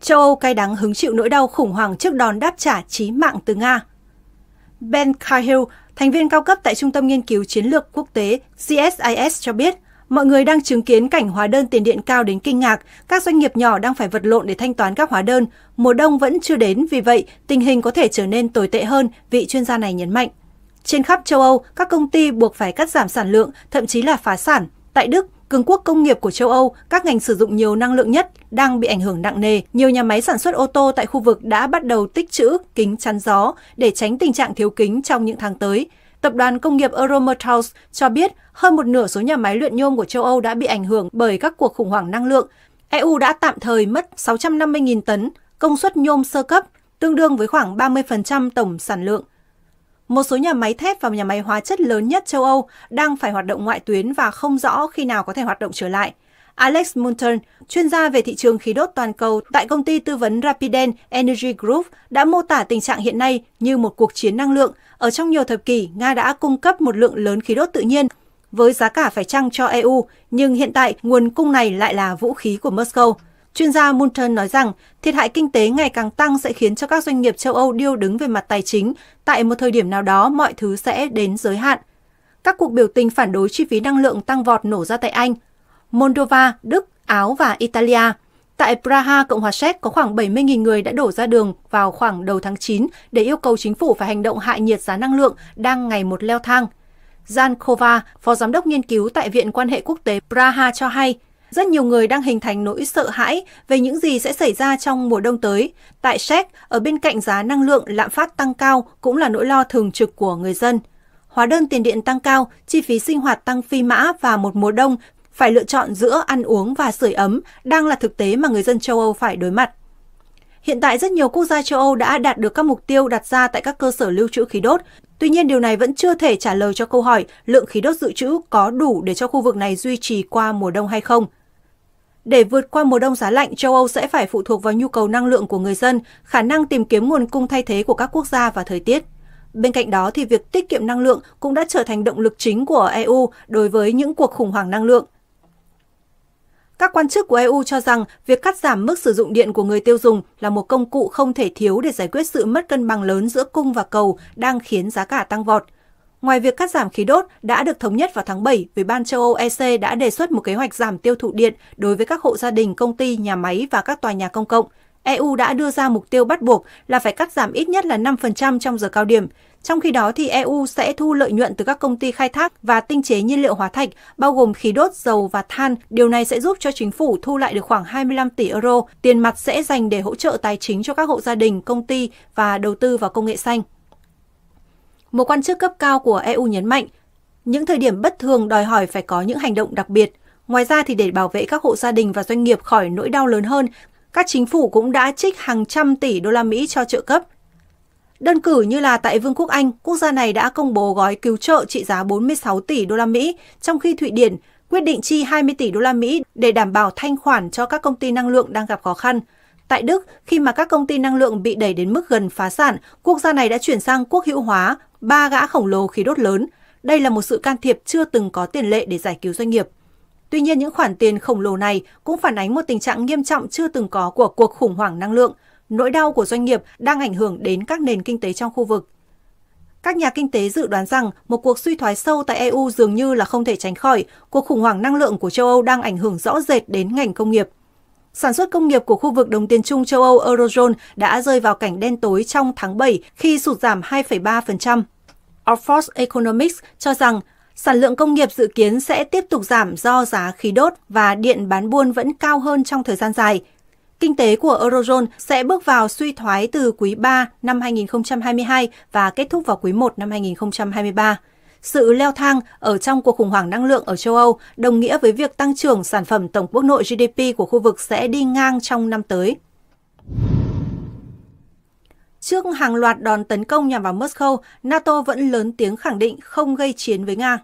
châu Âu cay đắng hứng chịu nỗi đau khủng hoảng trước đòn đáp trả chí mạng từ Nga. Ben Cahill, thành viên cao cấp tại Trung tâm Nghiên cứu Chiến lược Quốc tế CSIS cho biết, mọi người đang chứng kiến cảnh hóa đơn tiền điện cao đến kinh ngạc, các doanh nghiệp nhỏ đang phải vật lộn để thanh toán các hóa đơn, mùa đông vẫn chưa đến, vì vậy tình hình có thể trở nên tồi tệ hơn, vị chuyên gia này nhấn mạnh. Trên khắp châu Âu, các công ty buộc phải cắt giảm sản lượng, thậm chí là phá sản. Tại Đức, cường quốc công nghiệp của châu Âu, các ngành sử dụng nhiều năng lượng nhất đang bị ảnh hưởng nặng nề. Nhiều nhà máy sản xuất ô tô tại khu vực đã bắt đầu tích trữ kính chắn gió để tránh tình trạng thiếu kính trong những tháng tới. Tập đoàn công nghiệp Eurometals cho biết hơn một nửa số nhà máy luyện nhôm của châu Âu đã bị ảnh hưởng bởi các cuộc khủng hoảng năng lượng. EU đã tạm thời mất 650.000 tấn công suất nhôm sơ cấp, tương đương với khoảng 30% tổng sản lượng một số nhà máy thép và nhà máy hóa chất lớn nhất châu Âu đang phải hoạt động ngoại tuyến và không rõ khi nào có thể hoạt động trở lại. Alex Munton, chuyên gia về thị trường khí đốt toàn cầu tại công ty tư vấn Rapiden Energy Group, đã mô tả tình trạng hiện nay như một cuộc chiến năng lượng. Ở trong nhiều thập kỷ, Nga đã cung cấp một lượng lớn khí đốt tự nhiên với giá cả phải chăng cho EU, nhưng hiện tại nguồn cung này lại là vũ khí của Moscow. Chuyên gia Moulton nói rằng, thiệt hại kinh tế ngày càng tăng sẽ khiến cho các doanh nghiệp châu Âu điêu đứng về mặt tài chính, tại một thời điểm nào đó mọi thứ sẽ đến giới hạn. Các cuộc biểu tình phản đối chi phí năng lượng tăng vọt nổ ra tại Anh, Moldova, Đức, Áo và Italia. Tại Praha, Cộng hòa Séc có khoảng 70.000 người đã đổ ra đường vào khoảng đầu tháng 9 để yêu cầu chính phủ phải hành động hạ nhiệt giá năng lượng đang ngày một leo thang. Jan Kova, phó giám đốc nghiên cứu tại Viện quan hệ quốc tế Praha cho hay, rất nhiều người đang hình thành nỗi sợ hãi về những gì sẽ xảy ra trong mùa đông tới. Tại Séc, ở bên cạnh giá năng lượng lạm phát tăng cao cũng là nỗi lo thường trực của người dân. Hóa đơn tiền điện tăng cao, chi phí sinh hoạt tăng phi mã và một mùa đông phải lựa chọn giữa ăn uống và sưởi ấm đang là thực tế mà người dân châu Âu phải đối mặt. Hiện tại rất nhiều quốc gia châu Âu đã đạt được các mục tiêu đặt ra tại các cơ sở lưu trữ khí đốt. Tuy nhiên điều này vẫn chưa thể trả lời cho câu hỏi lượng khí đốt dự trữ có đủ để cho khu vực này duy trì qua mùa đông hay không. Để vượt qua mùa đông giá lạnh, châu Âu sẽ phải phụ thuộc vào nhu cầu năng lượng của người dân, khả năng tìm kiếm nguồn cung thay thế của các quốc gia và thời tiết. Bên cạnh đó thì việc tiết kiệm năng lượng cũng đã trở thành động lực chính của EU đối với những cuộc khủng hoảng năng lượng. Các quan chức của EU cho rằng việc cắt giảm mức sử dụng điện của người tiêu dùng là một công cụ không thể thiếu để giải quyết sự mất cân bằng lớn giữa cung và cầu đang khiến giá cả tăng vọt – Ngoài việc cắt giảm khí đốt đã được thống nhất vào tháng 7, Ủy ban châu Âu EC đã đề xuất một kế hoạch giảm tiêu thụ điện đối với các hộ gia đình, công ty, nhà máy và các tòa nhà công cộng. EU đã đưa ra mục tiêu bắt buộc là phải cắt giảm ít nhất là 5% trong giờ cao điểm. Trong khi đó thì EU sẽ thu lợi nhuận từ các công ty khai thác và tinh chế nhiên liệu hóa thạch, bao gồm khí đốt, dầu và than. Điều này sẽ giúp cho chính phủ thu lại được khoảng 25 tỷ euro, tiền mặt sẽ dành để hỗ trợ tài chính cho các hộ gia đình, công ty và đầu tư vào công nghệ xanh. Một quan chức cấp cao của EU nhấn mạnh, những thời điểm bất thường đòi hỏi phải có những hành động đặc biệt. Ngoài ra thì để bảo vệ các hộ gia đình và doanh nghiệp khỏi nỗi đau lớn hơn, các chính phủ cũng đã trích hàng trăm tỷ đô la Mỹ cho trợ cấp. Đơn cử như là tại Vương quốc Anh, quốc gia này đã công bố gói cứu trợ trị giá 46 tỷ đô la Mỹ, trong khi Thụy Điển quyết định chi 20 tỷ đô la Mỹ để đảm bảo thanh khoản cho các công ty năng lượng đang gặp khó khăn – Tại Đức, khi mà các công ty năng lượng bị đẩy đến mức gần phá sản, quốc gia này đã chuyển sang quốc hữu hóa, ba gã khổng lồ khí đốt lớn. Đây là một sự can thiệp chưa từng có tiền lệ để giải cứu doanh nghiệp. Tuy nhiên, những khoản tiền khổng lồ này cũng phản ánh một tình trạng nghiêm trọng chưa từng có của cuộc khủng hoảng năng lượng. Nỗi đau của doanh nghiệp đang ảnh hưởng đến các nền kinh tế trong khu vực. Các nhà kinh tế dự đoán rằng một cuộc suy thoái sâu tại EU dường như là không thể tránh khỏi. Cuộc khủng hoảng năng lượng của châu Âu đang ảnh hưởng rõ rệt đến ngành công nghiệp. Sản xuất công nghiệp của khu vực đồng tiền chung châu Âu Eurozone đã rơi vào cảnh đen tối trong tháng 7 khi sụt giảm 2,3%. Oxford Economics cho rằng sản lượng công nghiệp dự kiến sẽ tiếp tục giảm do giá khí đốt và điện bán buôn vẫn cao hơn trong thời gian dài. Kinh tế của Eurozone sẽ bước vào suy thoái từ quý 3 năm 2022 và kết thúc vào quý 1 năm 2023. Sự leo thang ở trong cuộc khủng hoảng năng lượng ở châu Âu đồng nghĩa với việc tăng trưởng sản phẩm tổng quốc nội GDP của khu vực sẽ đi ngang trong năm tới. Trước hàng loạt đòn tấn công nhằm vào Moscow, NATO vẫn lớn tiếng khẳng định không gây chiến với Nga.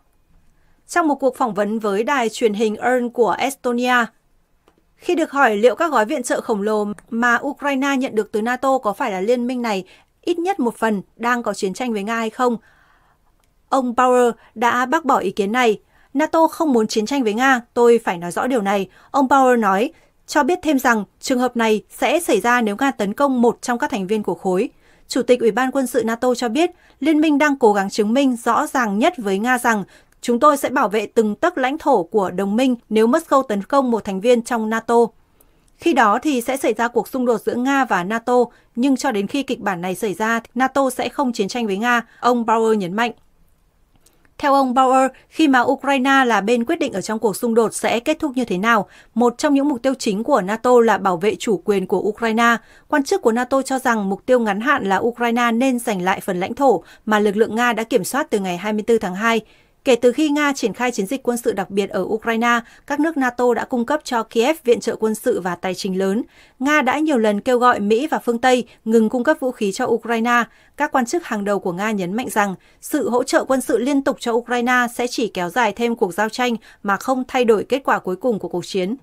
Trong một cuộc phỏng vấn với đài truyền hình ERN của Estonia, khi được hỏi liệu các gói viện trợ khổng lồ mà Ukraine nhận được từ NATO có phải là liên minh này ít nhất một phần đang có chiến tranh với Nga hay không, Ông Power đã bác bỏ ý kiến này. NATO không muốn chiến tranh với Nga, tôi phải nói rõ điều này. Ông Power nói, cho biết thêm rằng trường hợp này sẽ xảy ra nếu Nga tấn công một trong các thành viên của khối. Chủ tịch Ủy ban quân sự NATO cho biết, liên minh đang cố gắng chứng minh rõ ràng nhất với Nga rằng chúng tôi sẽ bảo vệ từng tấc lãnh thổ của đồng minh nếu Moscow tấn công một thành viên trong NATO. Khi đó thì sẽ xảy ra cuộc xung đột giữa Nga và NATO, nhưng cho đến khi kịch bản này xảy ra, NATO sẽ không chiến tranh với Nga, ông Bauer nhấn mạnh. Theo ông Bauer, khi mà Ukraine là bên quyết định ở trong cuộc xung đột sẽ kết thúc như thế nào, một trong những mục tiêu chính của NATO là bảo vệ chủ quyền của Ukraine. Quan chức của NATO cho rằng mục tiêu ngắn hạn là Ukraine nên giành lại phần lãnh thổ mà lực lượng Nga đã kiểm soát từ ngày 24 tháng 2. Kể từ khi Nga triển khai chiến dịch quân sự đặc biệt ở Ukraine, các nước NATO đã cung cấp cho Kiev viện trợ quân sự và tài chính lớn. Nga đã nhiều lần kêu gọi Mỹ và phương Tây ngừng cung cấp vũ khí cho Ukraine. Các quan chức hàng đầu của Nga nhấn mạnh rằng sự hỗ trợ quân sự liên tục cho Ukraine sẽ chỉ kéo dài thêm cuộc giao tranh mà không thay đổi kết quả cuối cùng của cuộc chiến.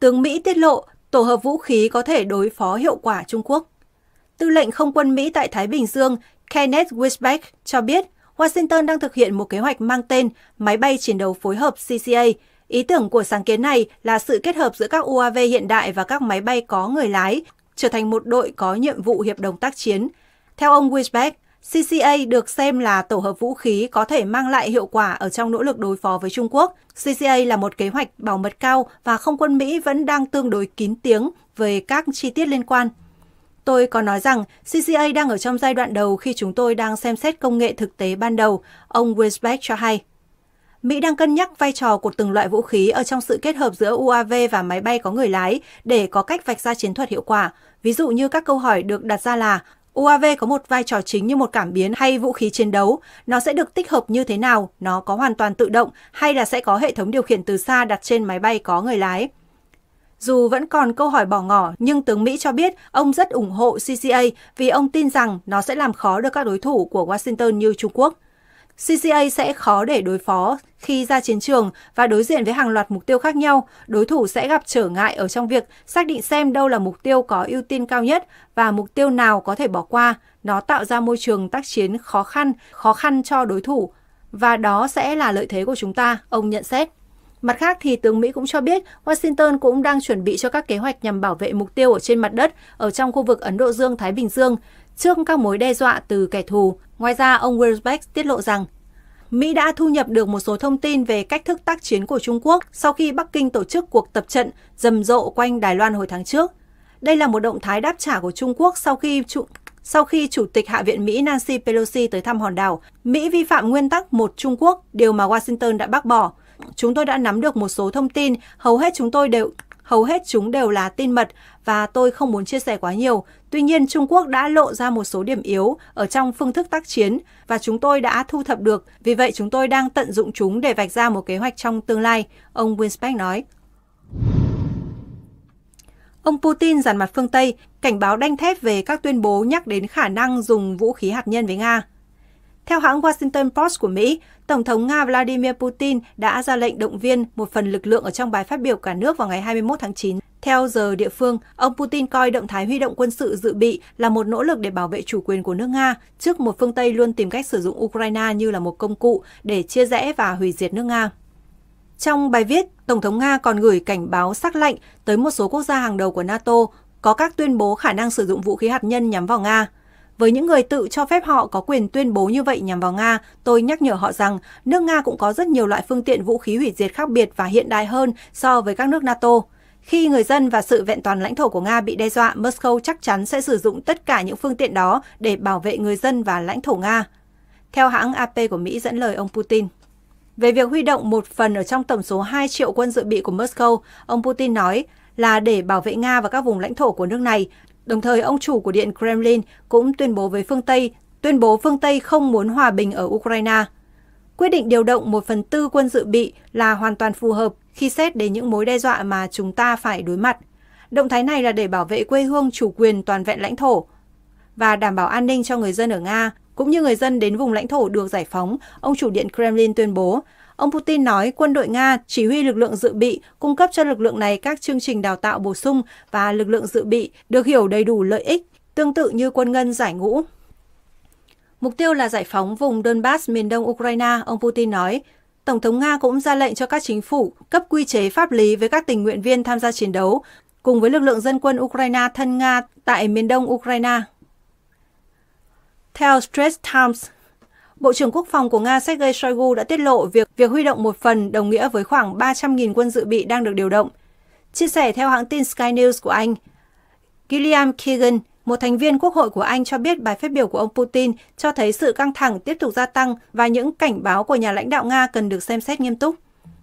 Tướng Mỹ tiết lộ tổ hợp vũ khí có thể đối phó hiệu quả Trung Quốc. Tư lệnh không quân Mỹ tại Thái Bình Dương Kenneth Wisbeck cho biết Washington đang thực hiện một kế hoạch mang tên Máy bay chiến đấu phối hợp CCA. Ý tưởng của sáng kiến này là sự kết hợp giữa các UAV hiện đại và các máy bay có người lái, trở thành một đội có nhiệm vụ hiệp đồng tác chiến. Theo ông Wisbeck, CCA được xem là tổ hợp vũ khí có thể mang lại hiệu quả ở trong nỗ lực đối phó với Trung Quốc. CCA là một kế hoạch bảo mật cao và không quân Mỹ vẫn đang tương đối kín tiếng về các chi tiết liên quan. Tôi có nói rằng CCA đang ở trong giai đoạn đầu khi chúng tôi đang xem xét công nghệ thực tế ban đầu, ông Wisbeck cho hay. Mỹ đang cân nhắc vai trò của từng loại vũ khí ở trong sự kết hợp giữa UAV và máy bay có người lái để có cách vạch ra chiến thuật hiệu quả. Ví dụ như các câu hỏi được đặt ra là UAV có một vai trò chính như một cảm biến hay vũ khí chiến đấu, nó sẽ được tích hợp như thế nào, nó có hoàn toàn tự động hay là sẽ có hệ thống điều khiển từ xa đặt trên máy bay có người lái. Dù vẫn còn câu hỏi bỏ ngỏ, nhưng tướng Mỹ cho biết ông rất ủng hộ CCA vì ông tin rằng nó sẽ làm khó được các đối thủ của Washington như Trung Quốc. CCA sẽ khó để đối phó khi ra chiến trường và đối diện với hàng loạt mục tiêu khác nhau, đối thủ sẽ gặp trở ngại ở trong việc xác định xem đâu là mục tiêu có ưu tiên cao nhất và mục tiêu nào có thể bỏ qua. Nó tạo ra môi trường tác chiến khó khăn, khó khăn cho đối thủ và đó sẽ là lợi thế của chúng ta, ông nhận xét. Mặt khác thì tướng Mỹ cũng cho biết Washington cũng đang chuẩn bị cho các kế hoạch nhằm bảo vệ mục tiêu ở trên mặt đất ở trong khu vực Ấn Độ Dương-Thái Bình Dương trước các mối đe dọa từ kẻ thù. Ngoài ra, ông Wilbeck tiết lộ rằng Mỹ đã thu nhập được một số thông tin về cách thức tác chiến của Trung Quốc sau khi Bắc Kinh tổ chức cuộc tập trận rầm rộ quanh Đài Loan hồi tháng trước. Đây là một động thái đáp trả của Trung Quốc sau khi chủ sau khi Chủ tịch Hạ viện Mỹ Nancy Pelosi tới thăm hòn đảo, Mỹ vi phạm nguyên tắc một Trung Quốc, điều mà Washington đã bác bỏ. Chúng tôi đã nắm được một số thông tin, hầu hết chúng tôi đều hầu hết chúng đều là tin mật và tôi không muốn chia sẻ quá nhiều. Tuy nhiên, Trung Quốc đã lộ ra một số điểm yếu ở trong phương thức tác chiến và chúng tôi đã thu thập được. Vì vậy, chúng tôi đang tận dụng chúng để vạch ra một kế hoạch trong tương lai, ông Winspeck nói. Ông Putin dàn mặt phương Tây, cảnh báo đanh thép về các tuyên bố nhắc đến khả năng dùng vũ khí hạt nhân với Nga. Theo hãng Washington Post của Mỹ, Tổng thống Nga Vladimir Putin đã ra lệnh động viên một phần lực lượng ở trong bài phát biểu cả nước vào ngày 21 tháng 9. Theo giờ địa phương, ông Putin coi động thái huy động quân sự dự bị là một nỗ lực để bảo vệ chủ quyền của nước Nga trước một phương Tây luôn tìm cách sử dụng Ukraine như là một công cụ để chia rẽ và hủy diệt nước Nga. Trong bài viết, Tổng thống Nga còn gửi cảnh báo sắc lệnh tới một số quốc gia hàng đầu của NATO có các tuyên bố khả năng sử dụng vũ khí hạt nhân nhắm vào Nga. Với những người tự cho phép họ có quyền tuyên bố như vậy nhằm vào Nga, tôi nhắc nhở họ rằng nước Nga cũng có rất nhiều loại phương tiện vũ khí hủy diệt khác biệt và hiện đại hơn so với các nước NATO. Khi người dân và sự vẹn toàn lãnh thổ của Nga bị đe dọa, Moscow chắc chắn sẽ sử dụng tất cả những phương tiện đó để bảo vệ người dân và lãnh thổ Nga. Theo hãng AP của Mỹ dẫn lời ông Putin. Về việc huy động một phần ở trong tổng số 2 triệu quân dự bị của Moscow, ông Putin nói là để bảo vệ Nga và các vùng lãnh thổ của nước này, Đồng thời, ông chủ của Điện Kremlin cũng tuyên bố với phương Tây, tuyên bố phương Tây không muốn hòa bình ở Ukraine. Quyết định điều động một phần tư quân dự bị là hoàn toàn phù hợp khi xét đến những mối đe dọa mà chúng ta phải đối mặt. Động thái này là để bảo vệ quê hương chủ quyền toàn vẹn lãnh thổ và đảm bảo an ninh cho người dân ở Nga, cũng như người dân đến vùng lãnh thổ được giải phóng, ông chủ Điện Kremlin tuyên bố, Ông Putin nói quân đội Nga chỉ huy lực lượng dự bị cung cấp cho lực lượng này các chương trình đào tạo bổ sung và lực lượng dự bị được hiểu đầy đủ lợi ích, tương tự như quân ngân giải ngũ. Mục tiêu là giải phóng vùng Donbass miền đông Ukraine, ông Putin nói. Tổng thống Nga cũng ra lệnh cho các chính phủ cấp quy chế pháp lý với các tình nguyện viên tham gia chiến đấu, cùng với lực lượng dân quân Ukraine thân Nga tại miền đông Ukraine. Theo Straits Times, Bộ trưởng Quốc phòng của Nga Sergei Shoigu đã tiết lộ việc việc huy động một phần đồng nghĩa với khoảng 300.000 quân dự bị đang được điều động. Chia sẻ theo hãng tin Sky News của Anh, Gilliam Keegan, một thành viên Quốc hội của Anh cho biết bài phát biểu của ông Putin cho thấy sự căng thẳng tiếp tục gia tăng và những cảnh báo của nhà lãnh đạo Nga cần được xem xét nghiêm túc.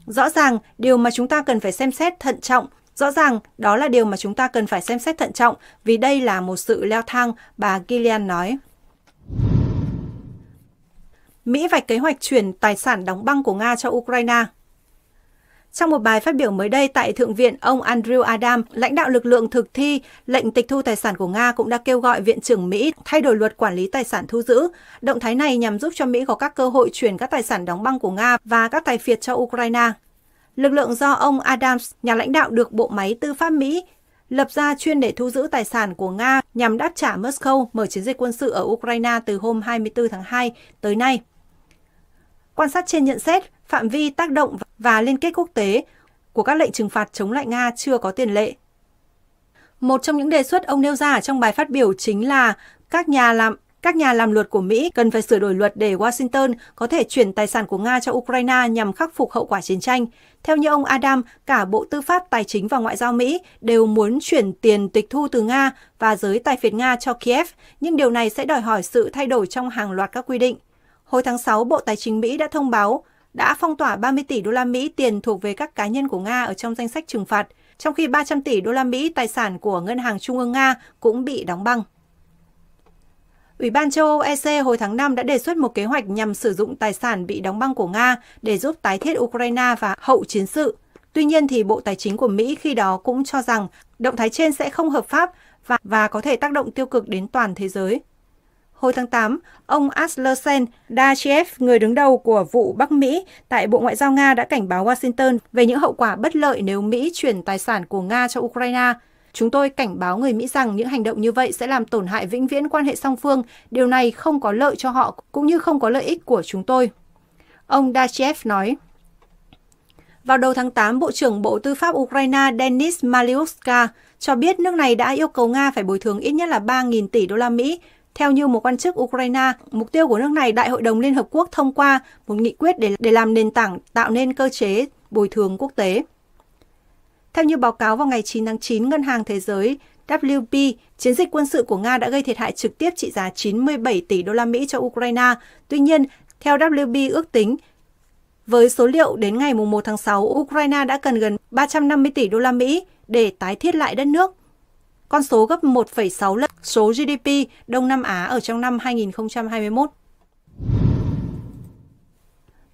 Rõ ràng, điều mà chúng ta cần phải xem xét thận trọng, rõ ràng đó là điều mà chúng ta cần phải xem xét thận trọng vì đây là một sự leo thang, bà Gillian nói. Mỹ vạch kế hoạch chuyển tài sản đóng băng của Nga cho Ukraine. Trong một bài phát biểu mới đây tại Thượng viện, ông Andrew Adam, lãnh đạo lực lượng thực thi lệnh tịch thu tài sản của Nga cũng đã kêu gọi Viện trưởng Mỹ thay đổi luật quản lý tài sản thu giữ. Động thái này nhằm giúp cho Mỹ có các cơ hội chuyển các tài sản đóng băng của Nga và các tài phiệt cho Ukraine. Lực lượng do ông Adams, nhà lãnh đạo được Bộ máy Tư pháp Mỹ, lập ra chuyên để thu giữ tài sản của Nga nhằm đáp trả Moscow mở chiến dịch quân sự ở Ukraine từ hôm 24 tháng 2 tới nay. Quan sát trên nhận xét phạm vi tác động và liên kết quốc tế của các lệnh trừng phạt chống lại Nga chưa có tiền lệ. Một trong những đề xuất ông nêu ra trong bài phát biểu chính là các nhà làm các nhà làm luật của Mỹ cần phải sửa đổi luật để Washington có thể chuyển tài sản của Nga cho Ukraine nhằm khắc phục hậu quả chiến tranh. Theo như ông Adam, cả Bộ Tư pháp, Tài chính và Ngoại giao Mỹ đều muốn chuyển tiền tịch thu từ Nga và giới tài phiệt Nga cho Kiev, nhưng điều này sẽ đòi hỏi sự thay đổi trong hàng loạt các quy định. Hồi tháng 6, Bộ Tài chính Mỹ đã thông báo đã phong tỏa 30 tỷ đô la Mỹ tiền thuộc về các cá nhân của Nga ở trong danh sách trừng phạt, trong khi 300 tỷ đô la Mỹ tài sản của Ngân hàng Trung ương Nga cũng bị đóng băng. Ủy ban châu Âu EC hồi tháng 5 đã đề xuất một kế hoạch nhằm sử dụng tài sản bị đóng băng của Nga để giúp tái thiết Ukraine và hậu chiến sự. Tuy nhiên thì Bộ Tài chính của Mỹ khi đó cũng cho rằng động thái trên sẽ không hợp pháp và, và có thể tác động tiêu cực đến toàn thế giới hồi tháng 8, ông Aslersen Dachiev, người đứng đầu của vụ Bắc Mỹ tại Bộ Ngoại giao Nga đã cảnh báo Washington về những hậu quả bất lợi nếu Mỹ chuyển tài sản của Nga cho Ukraine. Chúng tôi cảnh báo người Mỹ rằng những hành động như vậy sẽ làm tổn hại vĩnh viễn quan hệ song phương. Điều này không có lợi cho họ cũng như không có lợi ích của chúng tôi. Ông Dachiev nói. Vào đầu tháng 8, Bộ trưởng Bộ Tư pháp Ukraine Denis Maliushka cho biết nước này đã yêu cầu Nga phải bồi thường ít nhất là 3.000 tỷ đô la Mỹ theo như một quan chức Ukraine, mục tiêu của nước này Đại hội đồng Liên Hợp Quốc thông qua một nghị quyết để, để làm nền tảng tạo nên cơ chế bồi thường quốc tế. Theo như báo cáo vào ngày 9 tháng 9, Ngân hàng Thế giới WP, chiến dịch quân sự của Nga đã gây thiệt hại trực tiếp trị giá 97 tỷ đô la Mỹ cho Ukraine. Tuy nhiên, theo WP ước tính, với số liệu đến ngày 1 tháng 6, Ukraine đã cần gần 350 tỷ đô la Mỹ để tái thiết lại đất nước con số gấp 1,6 lần số GDP Đông Nam Á ở trong năm 2021.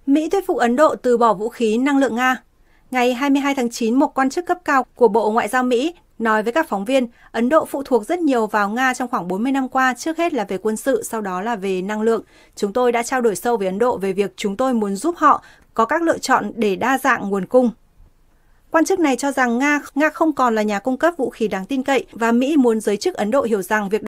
Mỹ thuyết phục Ấn Độ từ bỏ vũ khí năng lượng Nga. Ngày 22 tháng 9, một quan chức cấp cao của Bộ Ngoại giao Mỹ nói với các phóng viên, Ấn Độ phụ thuộc rất nhiều vào Nga trong khoảng 40 năm qua, trước hết là về quân sự, sau đó là về năng lượng. Chúng tôi đã trao đổi sâu với Ấn Độ về việc chúng tôi muốn giúp họ có các lựa chọn để đa dạng nguồn cung. Quan chức này cho rằng Nga Nga không còn là nhà cung cấp vũ khí đáng tin cậy và Mỹ muốn giới chức Ấn Độ hiểu rằng việc